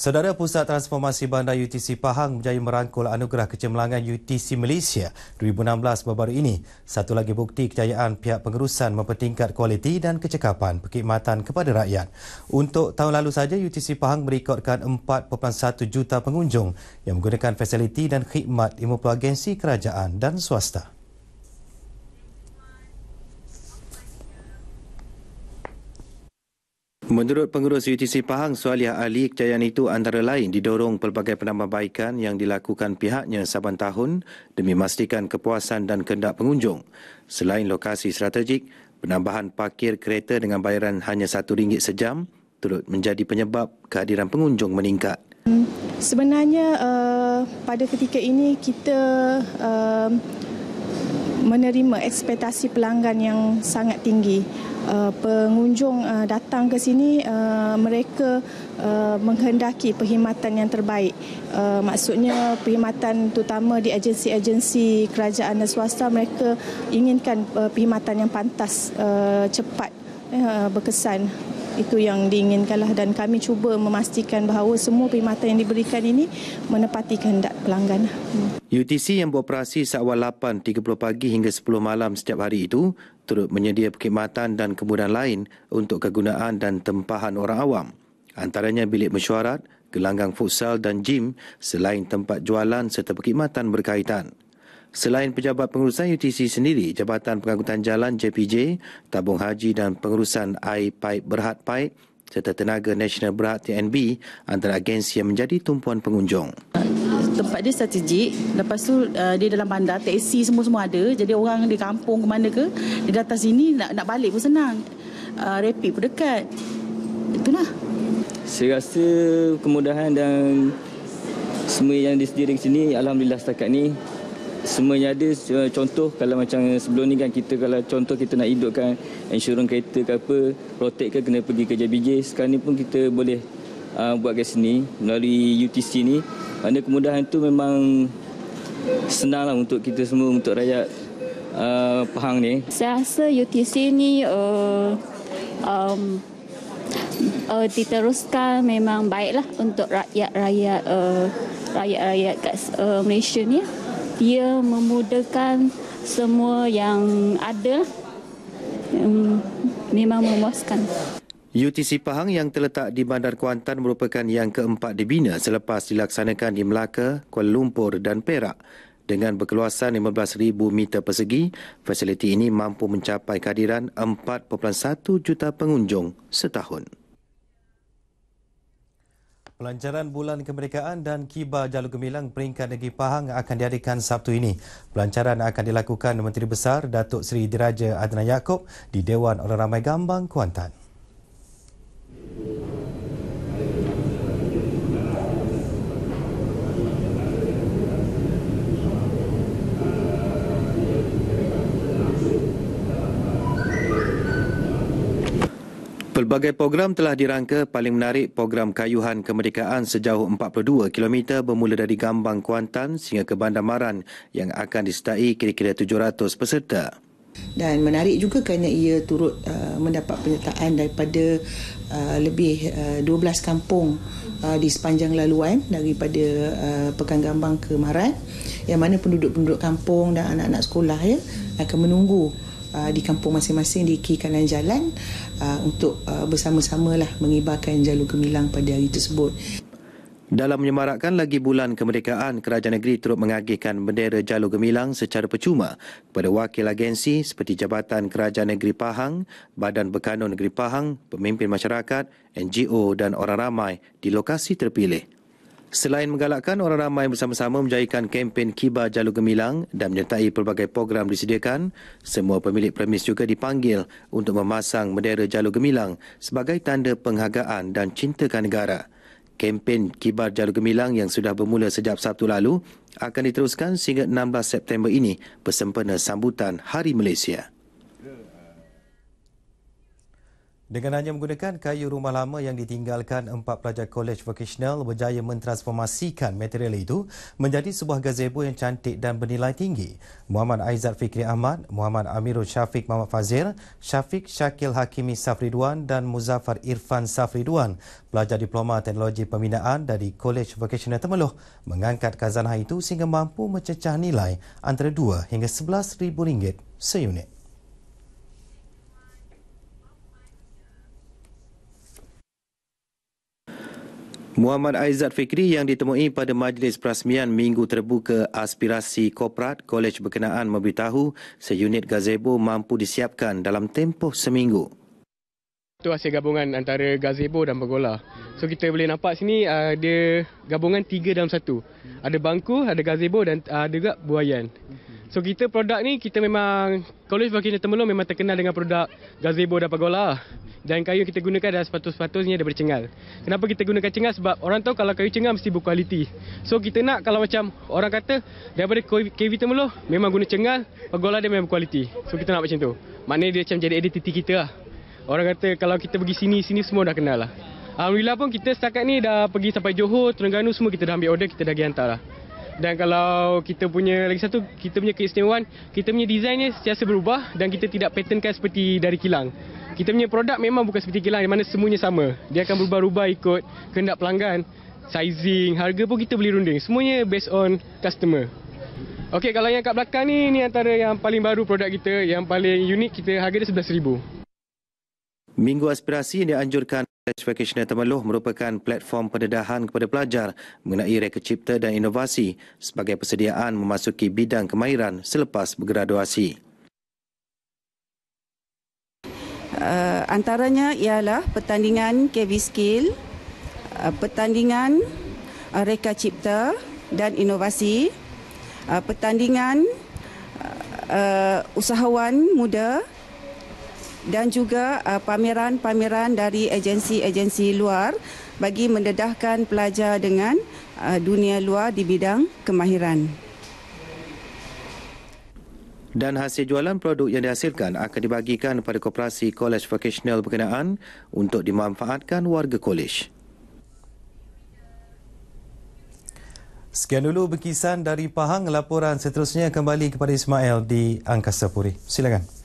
Saudara Pusat Transformasi Bandar UTC Pahang berjaya merangkul anugerah kecemerlangan UTC Malaysia 2016 baru-baru ini. Satu lagi bukti kejayaan pihak pengurusan mempertingkat kualiti dan kecekapan perkhidmatan kepada rakyat. Untuk tahun lalu saja, UTC Pahang merekodkan 4.1 juta pengunjung yang menggunakan fasiliti dan khidmat 50 agensi kerajaan dan swasta. Menurut pengurus UTC Pahang, Sualiah Ali kejayaan itu antara lain didorong pelbagai penambahbaikan yang dilakukan pihaknya saban tahun demi memastikan kepuasan dan kehendak pengunjung. Selain lokasi strategik, penambahan parkir kereta dengan bayaran hanya RM1 sejam turut menjadi penyebab kehadiran pengunjung meningkat. Sebenarnya uh, pada ketika ini kita uh, menerima ekspektasi pelanggan yang sangat tinggi. Uh, pengunjung uh, datang ke sini uh, mereka menghendaki perkhidmatan yang terbaik. Uh, maksudnya perkhidmatan terutama di agensi-agensi kerajaan dan swasta mereka inginkan uh, perkhidmatan yang pantas, cepat, berkesan. Itu yang diinginkanlah dan kami cuba memastikan bahawa semua perkhidmatan yang diberikan ini menepati kehendak pelanggan. Hmm. UTC yang beroperasi seawal 8.30 pagi hingga 10 malam setiap hari itu turut menyedia perkhidmatan dan kemudahan lain untuk kegunaan dan tempahan orang awam. Antaranya bilik mesyuarat, gelanggang futsal dan gym selain tempat jualan serta perkhidmatan berkaitan. Selain pejabat pengurusan UTC sendiri, Jabatan Pengangkutan Jalan JPJ, Tabung Haji dan Pengurusan Air Paip Berhad Paip serta Tenaga Nasional Berhad TNB antara agensi yang menjadi tumpuan pengunjung. Tempat dia strategik, lepas tu uh, dia dalam bandar, teksi semua-semua ada. Jadi orang di kampung ke mana ke, Di atas sini nak, nak balik pun senang. Uh, rapid pun dekat. Itulah. Saya rasa kemudahan dan semua yang disediakan di sini, Alhamdulillah setakat ini semuanya ada eh, contoh kalau macam sebelum ni kan kita kalau contoh kita nak hidupkan insurans kereta ke apa protect ke kena pergi ke JBJ sekarang ni pun kita boleh uh, buat kat sini melalui UTC ni kerana kemudahan tu memang senang lah untuk kita semua untuk rakyat uh, Pahang ni saya rasa UTC ni uh, um, uh, diteruskan memang baiklah untuk rakyat-rakyat uh, rakyat-rakyat kat uh, Malaysia ni ia memudahkan semua yang ada memang memuaskan. UTC Pahang yang terletak di Bandar Kuantan merupakan yang keempat dibina selepas dilaksanakan di Melaka, Kuala Lumpur dan Perak. Dengan berkeluasan 15,000 meter persegi, fasiliti ini mampu mencapai kehadiran 4.1 juta pengunjung setahun. Pelancaran Bulan Kemerdekaan dan Kibar Jalur Gemilang Peringkat Negeri Pahang akan diadakan Sabtu ini. Pelancaran akan dilakukan Menteri Besar Datuk Seri Diraja Adnan Yaakob di Dewan Orang Ramai Gambang, Kuantan. Pelbagai program telah dirangka paling menarik program kayuhan kemerdekaan sejauh 42 km bermula dari Gambang Kuantan sehingga ke Bandar Maran yang akan disertai kira-kira 700 peserta. Dan menarik juga kerana ia turut uh, mendapat penyertaan daripada uh, lebih uh, 12 kampung uh, di sepanjang laluan daripada uh, Pekan Gambang ke Maran yang mana penduduk-penduduk kampung dan anak-anak sekolah ya akan menunggu Uh, di kampung masing-masing di kiri kanan jalan uh, untuk uh, bersama-sama lah mengibarkan jalur gemilang pada hari tersebut. Dalam menyemarakkan lagi bulan kemerdekaan, Kerajaan Negeri turut mengagihkan bendera Jalur Gemilang secara percuma kepada wakil agensi seperti Jabatan Kerajaan Negeri Pahang, Badan Berkanun Negeri Pahang, pemimpin masyarakat, NGO dan orang ramai di lokasi terpilih. Selain menggalakkan orang ramai bersama-sama menjayakan kempen kibar Jalur Gemilang dan menyertai pelbagai program disediakan, semua pemilik premis juga dipanggil untuk memasang bendera Jalur Gemilang sebagai tanda penghargaan dan cintakan negara. Kempen kibar Jalur Gemilang yang sudah bermula sejak Sabtu lalu akan diteruskan sehingga 16 September ini bersempena sambutan Hari Malaysia. Dengan hanya menggunakan kayu rumah lama yang ditinggalkan empat pelajar kolej vocational berjaya mentransformasikan material itu menjadi sebuah gazebo yang cantik dan bernilai tinggi. Muhammad Aizat Fikri Ahmad, Muhammad Amirul Syafiq Muhammad Fazir, Syafiq Syakil Hakimi Safriduan dan Muzaffar Irfan Safriduan, pelajar diploma teknologi pembinaan dari kolej vocational Temeloh mengangkat kazanah itu sehingga mampu mencecah nilai antara 2 hingga rm ringgit seunit. Muhammad Aizat Fikri yang ditemui pada majlis perasmian Minggu Terbuka Aspirasi Koprat Kolej Berkenaan memberitahu seunit gazebo mampu disiapkan dalam tempoh seminggu. Itu hasil gabungan antara gazebo dan pergola. So kita boleh nampak sini ada uh, gabungan tiga dalam satu. Ada bangku, ada gazebo dan uh, ada juga buayan. So kita produk ni kita memang College Volcano Temelung memang terkenal dengan produk gazebo dan pagola. Dan kayu kita gunakan adalah sepatu-sepatunya daripada cengal. Kenapa kita gunakan cengal? Sebab orang tahu kalau kayu cengal mesti berkualiti. So kita nak kalau macam orang kata daripada KV Temelung memang guna cengal, pagola dia memang berkualiti. So kita nak macam tu. Maknanya dia macam jadi identiti kita lah. Orang kata kalau kita pergi sini, sini semua dah kenal lah. Alhamdulillah pun kita setakat ni dah pergi sampai Johor, Terengganu semua kita dah ambil order, kita dah pergi hantar lah dan kalau kita punya lagi satu kita punya keistimewaan kita punya desainnya sentiasa berubah dan kita tidak patternkan seperti dari kilang kita punya produk memang bukan seperti kilang di mana semuanya sama dia akan berubah-ubah ikut kehendak pelanggan sizing harga pun kita beli runding semuanya based on customer Okey kalau yang kat belakang ni ni antara yang paling baru produk kita yang paling unik kita harga dia 11000 Minggu Aspirasi yang dianjurkan Cash Vacationer Temeloh merupakan platform pendedahan kepada pelajar mengenai reka cipta dan inovasi sebagai persediaan memasuki bidang kemahiran selepas bergraduasi. Uh, antaranya ialah pertandingan KV Skill, uh, pertandingan uh, reka cipta dan inovasi, uh, pertandingan uh, uh, usahawan muda dan juga uh, pameran-pameran dari agensi-agensi luar bagi mendedahkan pelajar dengan uh, dunia luar di bidang kemahiran. Dan hasil jualan produk yang dihasilkan akan dibagikan kepada koperasi College Vocational Berkenaan untuk dimanfaatkan warga kolej. Sekian dulu berkisan dari Pahang laporan seterusnya kembali kepada Ismail di Angkasa Puri. Silakan.